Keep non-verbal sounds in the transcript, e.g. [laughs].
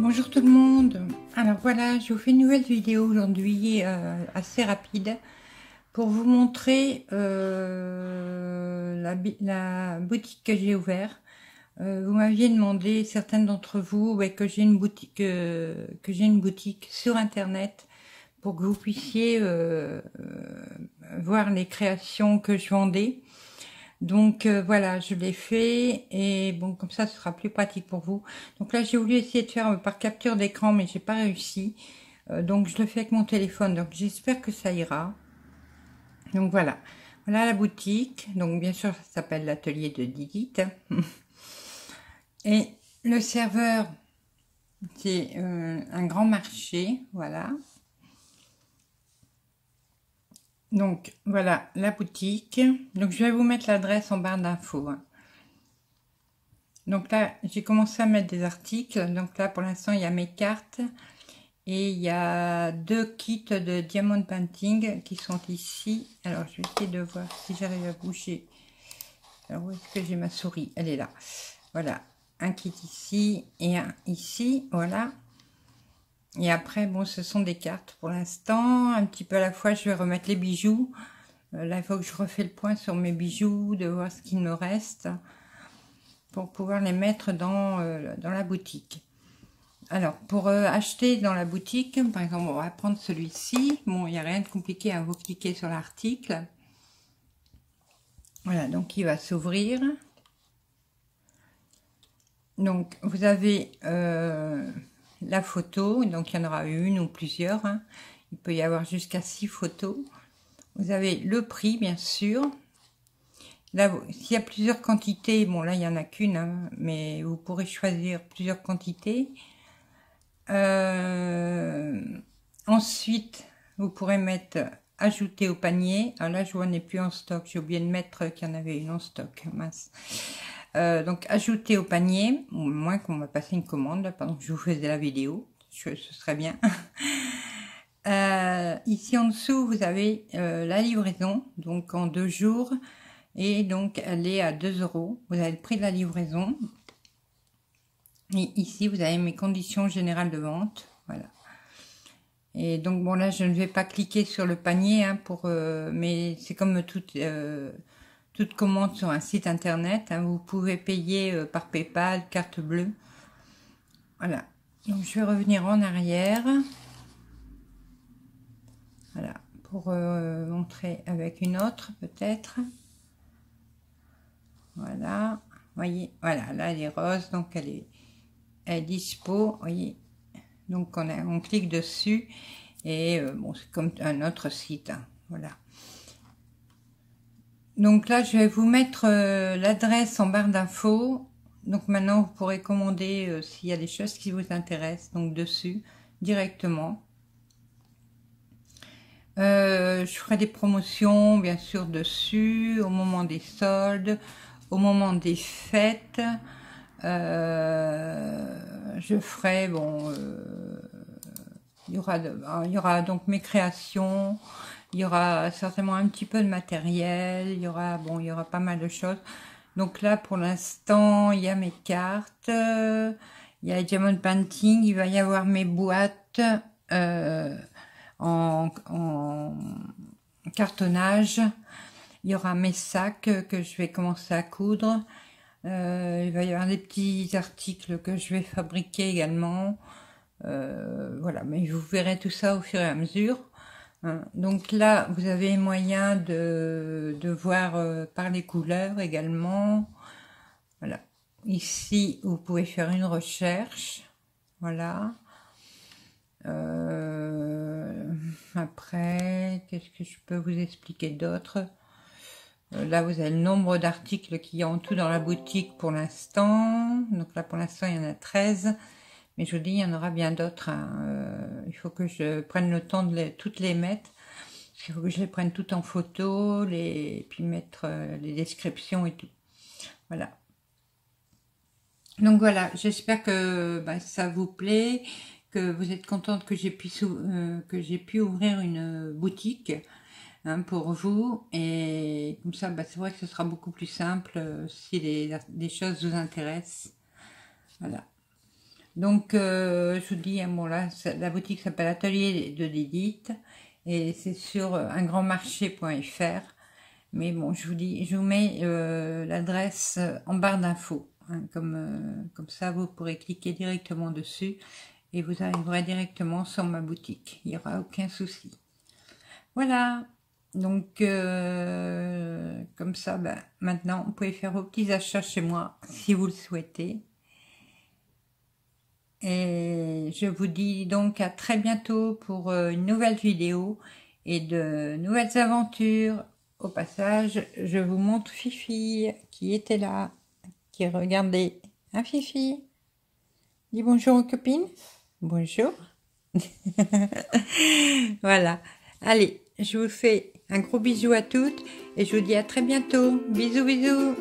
Bonjour tout le monde. Alors voilà, je vous fais une nouvelle vidéo aujourd'hui euh, assez rapide pour vous montrer euh, la, boutique que j'ai ouverte. Euh, vous m'aviez demandé, certaines d'entre vous, que j'ai une boutique que j'ai une boutique sur internet pour que vous puissiez voir les créations que je vendais. Donc euh, voilà, je l'ai fait et bon, comme ça, ce sera plus pratique pour vous. Donc là, j'ai voulu essayer de faire par capture d'écran, mais j'ai pas réussi. Euh, donc je le fais avec mon téléphone, donc j'espère que ça ira. Donc voilà, voilà la boutique. Donc bien sûr, ça s'appelle l'atelier de Didit. [laughs] et le serveur, c'est euh, un grand marché, voilà. Donc voilà la boutique. Donc je vais vous mettre l'adresse en barre d'infos. Hein. Donc là, j'ai commencé à mettre des articles. Donc là, pour l'instant, il y a mes cartes. Et il y a deux kits de diamond painting qui sont ici. Alors, je vais essayer de voir si j'arrive à bouger. Alors, où est-ce que j'ai ma souris Elle est là. Voilà, un kit ici et un ici. Voilà. Et après, bon, ce sont des cartes pour l'instant. Un petit peu à la fois, je vais remettre les bijoux. Euh, là, il faut que je refais le point sur mes bijoux, de voir ce qu'il me reste pour pouvoir les mettre dans, euh, dans la boutique. Alors, pour euh, acheter dans la boutique, par exemple, on va prendre celui-ci. Bon, il n'y a rien de compliqué, à hein, vous cliquer sur l'article. Voilà, donc il va s'ouvrir. Donc, vous avez la photo, donc il y en aura une ou plusieurs, hein. il peut y avoir jusqu'à six photos. Vous avez le prix, bien sûr. s'il y a plusieurs quantités, bon là il n'y en a qu'une, hein, mais vous pourrez choisir plusieurs quantités. Euh, ensuite, vous pourrez mettre ajouter au panier. Alors ah, là, je vois, n'est plus en stock. J'ai oublié de mettre qu'il y en avait une en stock. Mince. Euh, donc ajouter au panier, au moins qu'on va passer une commande pendant que je vous faisais la vidéo, ce serait bien. [laughs] Euh, ici en dessous, vous avez euh, la livraison, donc en deux jours, et donc elle est à 2 euros. Vous avez le prix de la livraison. Et ici, vous avez mes conditions générales de vente, voilà. Et donc bon là, je ne vais pas cliquer sur le panier, hein, pour, mais c'est comme tout toute commande sur un site internet. Hein, vous pouvez payer euh, par PayPal, carte bleue. Voilà. Donc je vais revenir en arrière. Voilà. Pour euh, montrer avec une autre peut-être. Voilà. Voyez. Voilà. Là elle est rose. Donc elle est, elle est dispo. Voyez. Donc on, a, on clique dessus. Et euh, bon, c'est comme un autre site. Hein. voilà. Donc là, je vais vous mettre euh, l'adresse en barre d'infos. Donc maintenant, vous pourrez commander euh, s'il y a des choses qui vous intéressent, donc dessus, directement. Euh, je ferai des promotions, bien sûr, dessus, au moment des soldes, au moment des fêtes. je ferai, bon, il y, aura, hein, il y aura donc mes créations, il y aura certainement un petit peu de matériel. Il y aura, bon, il y aura pas mal de choses. Donc là, pour l'instant, il y a mes cartes. Euh, il y a Diamond Painting. Il va y avoir mes boîtes euh, en, cartonnage. Il y aura mes sacs que je vais commencer à coudre. Euh, il va y avoir des petits articles que je vais fabriquer également. voilà, mais vous verrez tout ça au fur et à mesure. Hein. Donc là, vous avez moyen de, voir euh, par les couleurs également. Voilà. Ici, vous pouvez faire une recherche. Voilà. Euh, après, qu'est-ce que je peux vous expliquer d'autre euh, Là, vous avez le nombre d'articles qu'il y a en tout dans la boutique pour l'instant. Donc là, pour l'instant, il y en a 13. Mais je vous dis, il y en aura bien d'autres. Hein. Euh, il faut que je prenne le temps de toutes les mettre. Il faut que je les prenne toutes en photo, les, puis mettre euh, les descriptions et tout. Voilà. Donc voilà, j'espère que bah, ça vous plaît, que vous êtes contente que j'ai pu, euh, pu, ouvrir une boutique hein, pour vous. Et comme ça, bah, c'est vrai que ce sera beaucoup plus simple si les, les choses vous intéressent. Voilà. Donc, euh, je vous dis hein, là. La boutique s'appelle Atelier de l'édite et c'est sur euh, ungrandmarché.fr. Mais bon, je vous dis, je vous mets euh, l'adresse en barre d'infos. Hein, comme, ça, vous pourrez cliquer directement dessus et vous arriverez directement sur ma boutique. Il n'y aura aucun souci. Voilà. Donc, comme ça, ben, maintenant, vous pouvez faire vos petits achats chez moi si vous le souhaitez. Et je vous dis donc à très bientôt pour euh, une nouvelle vidéo et de nouvelles aventures. Au passage, je vous montre Fifi qui était là, qui regardait. Hein Fifi Dis bonjour aux copines. Bonjour. [laughs] voilà. Allez, je vous fais un gros bisou à toutes et je vous dis à très bientôt. Bisous, bisous.